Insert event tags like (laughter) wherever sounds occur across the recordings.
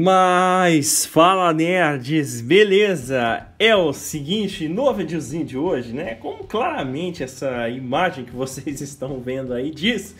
Mas fala nerds, beleza? É o seguinte, no videozinho de hoje, né? Como claramente essa imagem que vocês (laughs) estão vendo aí diz,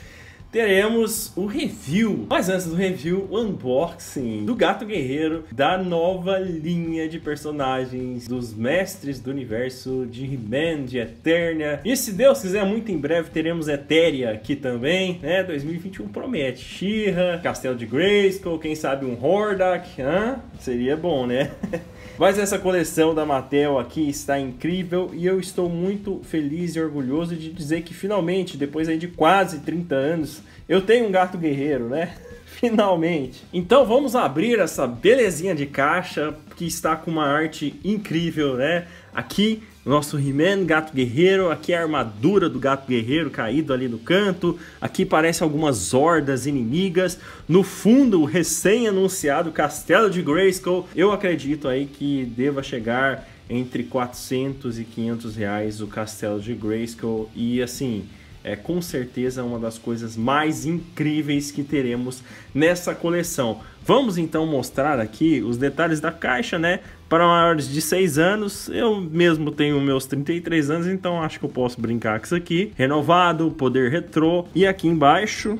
teremos o review. Mas antes do review, o unboxing do Gato Guerreiro da nova linha de personagens dos mestres do universo de He-Man, de Eternia. E se Deus quiser, muito em breve teremos Eteria, aqui também, né? 2021 promete. She-Ra, Castelo de Grayskull, quem sabe um Hordak, hã? Seria bom, né? (laughs) Mas essa coleção da Mattel aqui está incrível e eu estou muito feliz e orgulhoso de dizer que finalmente, depois aí de quase 30 anos, eu tenho um gato guerreiro, né? (laughs) Finalmente. Então vamos abrir essa belezinha de caixa que está com uma arte incrível, né? Aqui, nosso He-Man, gato guerreiro. Aqui é a armadura do gato guerreiro caído ali no canto. Aqui parece algumas hordas inimigas. No fundo, o recém-anunciado Castelo de Grayskull. Eu acredito aí que deva chegar entre 400 e 500 reais o Castelo de Grayskull. E assim é com certeza uma das coisas mais incríveis que teremos nessa coleção. Vamos então mostrar aqui os detalhes da caixa, né? Para maiores de 6 anos, eu mesmo tenho meus 33 anos, então acho que eu posso brincar com isso aqui. Renovado, poder retrô e aqui embaixo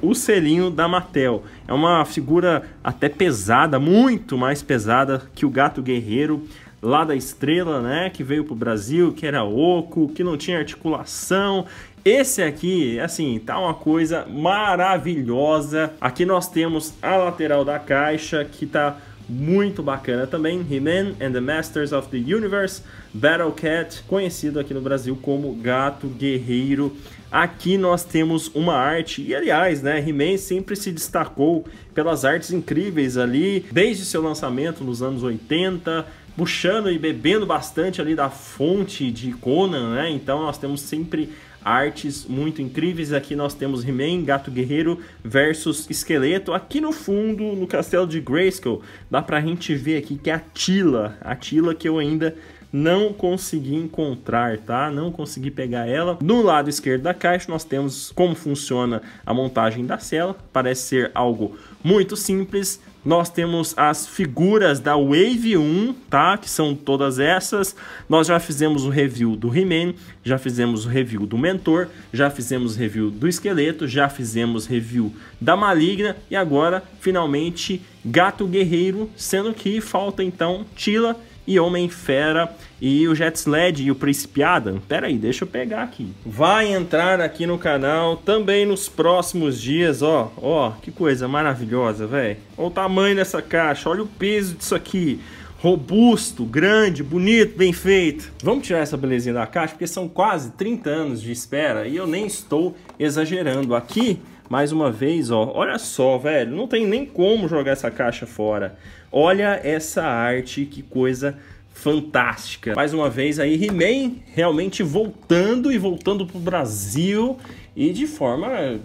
o selinho da Mattel. É uma figura até pesada, muito mais pesada que o Gato Guerreiro lá da Estrela, né, que veio pro Brasil, que era oco, que não tinha articulação esse aqui, assim, tá uma coisa maravilhosa. Aqui nós temos a lateral da caixa que tá muito bacana também, He-Man and the Masters of the Universe, Battle Cat, conhecido aqui no Brasil como Gato Guerreiro. Aqui nós temos uma arte, e aliás, né, He-Man sempre se destacou pelas artes incríveis ali, desde seu lançamento nos anos 80, puxando e bebendo bastante ali da fonte de Conan, né? Então nós temos sempre artes muito incríveis. Aqui nós temos He-Man, Gato Guerreiro versus Esqueleto. Aqui no fundo, no castelo de Grayskull, dá pra gente ver aqui que é a Tila, a Tila que eu ainda não consegui encontrar, tá? Não consegui pegar ela. No lado esquerdo da caixa nós temos como funciona a montagem da cela. Parece ser algo muito simples, nós temos as figuras da Wave 1, tá? Que são todas essas. Nós já fizemos o review do He-Man, já fizemos o review do Mentor, já fizemos review do Esqueleto, já fizemos review da Maligna e agora, finalmente, Gato Guerreiro, sendo que falta então Tila e Homem-Fera e o Jet Sled e o Príncipe Adam. Pera aí, deixa eu pegar aqui. Vai entrar aqui no canal também nos próximos dias, ó. Ó, que coisa maravilhosa, velho. Olha o tamanho dessa caixa, olha o peso disso aqui robusto, grande, bonito, bem feito. Vamos tirar essa belezinha da caixa, porque são quase 30 anos de espera e eu nem estou exagerando. Aqui mais uma vez, ó, olha só, velho, não tem nem como jogar essa caixa fora. Olha essa arte, que coisa fantástica. Mais uma vez aí, He-Man realmente voltando e voltando pro Brasil e de forma é,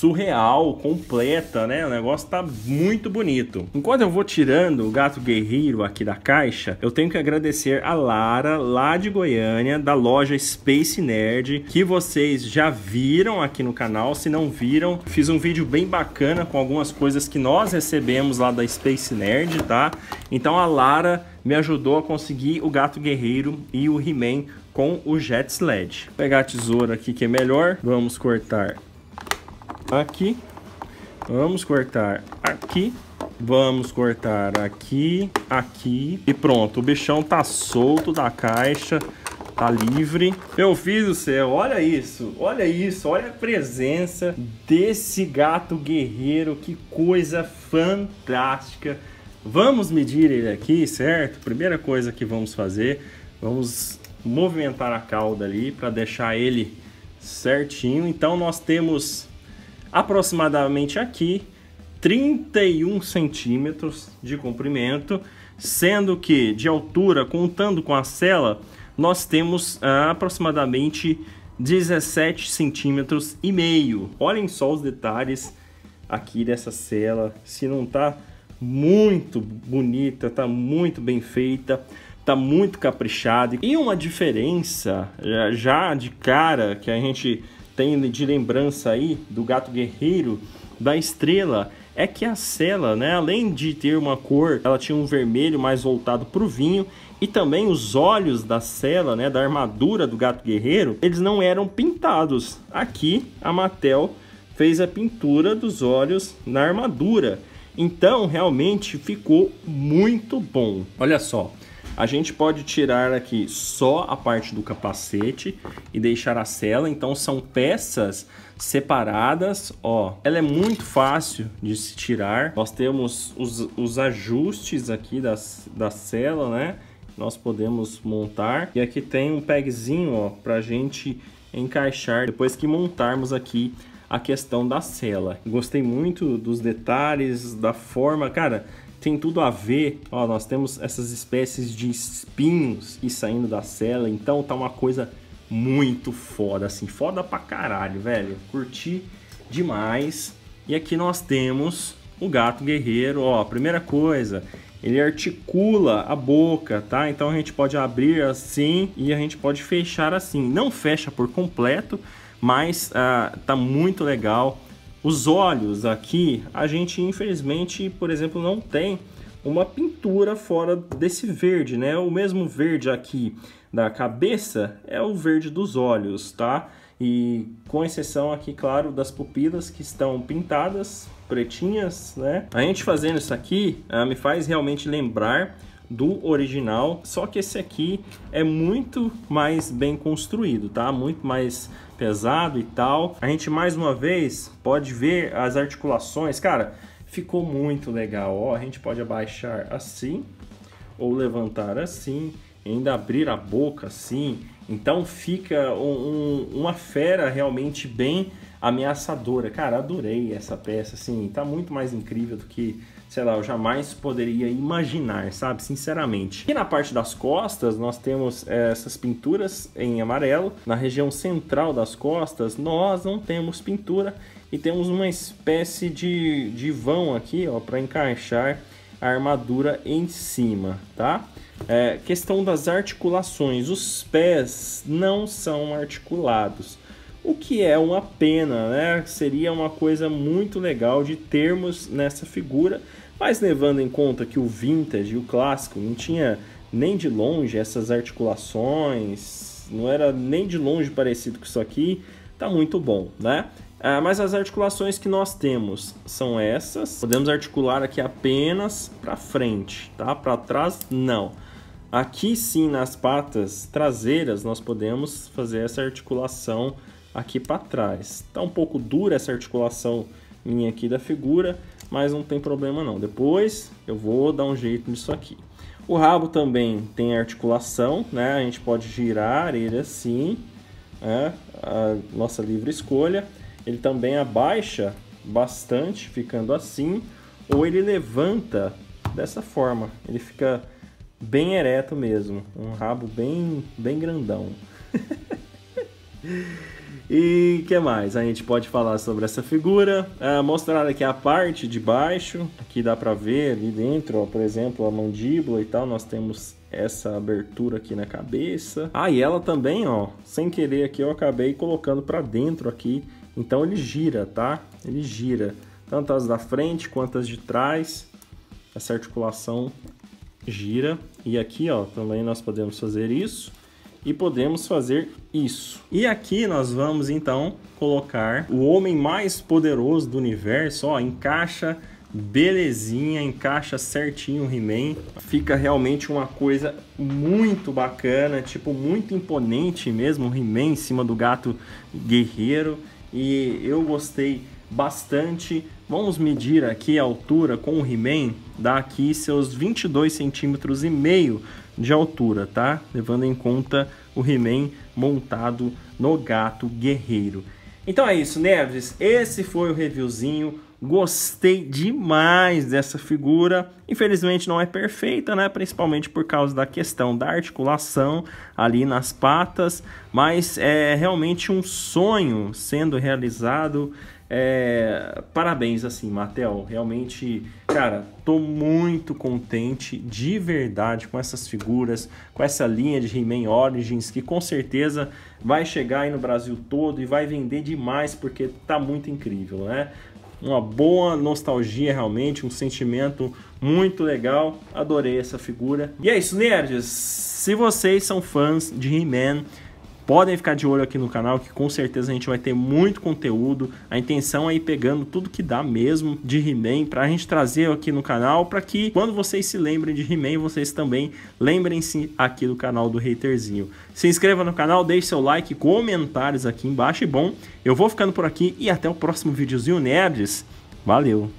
surreal, completa, né? O negócio tá muito bonito. Enquanto eu vou tirando o gato guerreiro aqui da caixa, eu tenho que agradecer a Lara, lá de Goiânia, da loja Space Nerd, que vocês já viram aqui no canal. Se não viram, fiz um vídeo bem bacana com algumas coisas que nós recebemos lá da Space Nerd, tá? Então a Lara me ajudou a conseguir o Gato Guerreiro e o He-Man com o Jet Sled. Vou pegar a tesoura aqui que é melhor. Vamos cortar aqui, vamos cortar aqui, vamos cortar aqui, aqui e pronto. O bichão tá solto da caixa, tá livre. Meu filho do céu, olha isso, olha isso, olha a presença desse gato guerreiro, que coisa fantástica. Vamos medir ele aqui, certo? Primeira coisa que vamos fazer, vamos movimentar a cauda ali para deixar ele certinho. Então nós temos aproximadamente aqui, 31 centímetros de comprimento, sendo que de altura, contando com a cela, nós temos ah, aproximadamente 17 centímetros e meio. Olhem só os detalhes aqui dessa cela, se não tá muito bonita, tá muito bem feita, tá muito caprichada. E uma diferença eh, já de cara que a gente tem de lembrança aí do gato guerreiro, da estrela, é que a cela, né, além de ter uma cor, ela tinha um vermelho mais voltado para o vinho e também os olhos da cela, né, da armadura do gato guerreiro, eles não eram pintados. Aqui a Mattel fez a pintura dos olhos na armadura. Então realmente ficou muito bom. Olha só, a gente pode tirar aqui só a parte do capacete e deixar a cela. Então são peças separadas, ó. Ela é muito fácil de se tirar. Nós temos os, os ajustes aqui das, da cela, né? Nós podemos montar. E aqui tem um pegzinho, ó, pra gente encaixar depois que montarmos aqui a questão da cela. Gostei muito dos detalhes, da forma, cara, tem tudo a ver. Ó, nós temos essas espécies de espinhos e saindo da cela, então tá uma coisa muito foda, assim, foda pra caralho, velho. Curti demais. E aqui nós temos o gato guerreiro, ó, primeira coisa, ele articula a boca, tá? Então a gente pode abrir assim e a gente pode fechar assim. Não fecha por completo, mas ah, tá muito legal. Os olhos aqui, a gente infelizmente, por exemplo, não tem uma pintura fora desse verde, né? O mesmo verde aqui da cabeça é o verde dos olhos, tá? E com exceção aqui, claro, das pupilas que estão pintadas, pretinhas, né? A gente fazendo isso aqui ah, me faz realmente lembrar do original, só que esse aqui é muito mais bem construído, tá? Muito mais pesado e tal. A gente mais uma vez pode ver as articulações, cara, ficou muito legal. Ó, a gente pode abaixar assim ou levantar assim, ainda abrir a boca assim. Então fica um, um, uma fera realmente bem ameaçadora. Cara, adorei essa peça, assim, tá muito mais incrível do que sei lá, eu jamais poderia imaginar, sabe? Sinceramente. E na parte das costas, nós temos é, essas pinturas em amarelo. Na região central das costas, nós não temos pintura e temos uma espécie de, de vão aqui, ó, para encaixar a armadura em cima, tá? É, questão das articulações, os pés não são articulados o que é uma pena, né? Seria uma coisa muito legal de termos nessa figura, mas levando em conta que o vintage o clássico não tinha nem de longe essas articulações, não era nem de longe parecido com isso aqui, tá muito bom, né? Ah, mas as articulações que nós temos são essas. Podemos articular aqui apenas para frente, tá? Para trás, não. Aqui sim, nas patas traseiras, nós podemos fazer essa articulação aqui para trás. Tá um pouco dura essa articulação minha aqui da figura, mas não tem problema não. Depois eu vou dar um jeito nisso aqui. O rabo também tem articulação, né? A gente pode girar ele assim, né? A nossa livre escolha. Ele também abaixa bastante, ficando assim, ou ele levanta dessa forma. Ele fica bem ereto mesmo, um rabo bem, bem grandão. (laughs) E que mais? A gente pode falar sobre essa figura, ah, mostrar aqui a parte de baixo, que dá para ver ali dentro, ó, por exemplo, a mandíbula e tal, nós temos essa abertura aqui na cabeça. Ah, e ela também, ó, sem querer aqui eu acabei colocando para dentro aqui, então ele gira, tá? Ele gira, tanto as da frente quanto as de trás, essa articulação gira. E aqui, ó, também nós podemos fazer isso e podemos fazer isso. E aqui nós vamos então colocar o homem mais poderoso do universo, ó, encaixa belezinha, encaixa certinho o He-Man. Fica realmente uma coisa muito bacana, tipo, muito imponente mesmo, o He-Man em cima do gato guerreiro. E eu gostei bastante. Vamos medir aqui a altura com o He-Man, dá aqui seus 22 centímetros e meio de altura, tá? Levando em conta o He-Man montado no gato guerreiro. Então é isso, Neves. Esse foi o reviewzinho. Gostei demais dessa figura. Infelizmente não é perfeita, né? Principalmente por causa da questão da articulação ali nas patas, mas é realmente um sonho sendo realizado. É, parabéns, assim, Matel. Realmente, cara, tô muito contente de verdade com essas figuras, com essa linha de He-Man Origins, que com certeza vai chegar aí no Brasil todo e vai vender demais, porque tá muito incrível, né? Uma boa nostalgia, realmente, um sentimento muito legal. Adorei essa figura. E é isso, nerds! Se vocês são fãs de He-Man, Podem ficar de olho aqui no canal que com certeza a gente vai ter muito conteúdo. A intenção é ir pegando tudo que dá mesmo de He-Man para a gente trazer aqui no canal para que quando vocês se lembrem de He-Man, vocês também lembrem-se aqui do canal do Haterzinho. Se inscreva no canal, deixe seu like, comentários aqui embaixo e bom, eu vou ficando por aqui e até o próximo videozinho nerds. Valeu!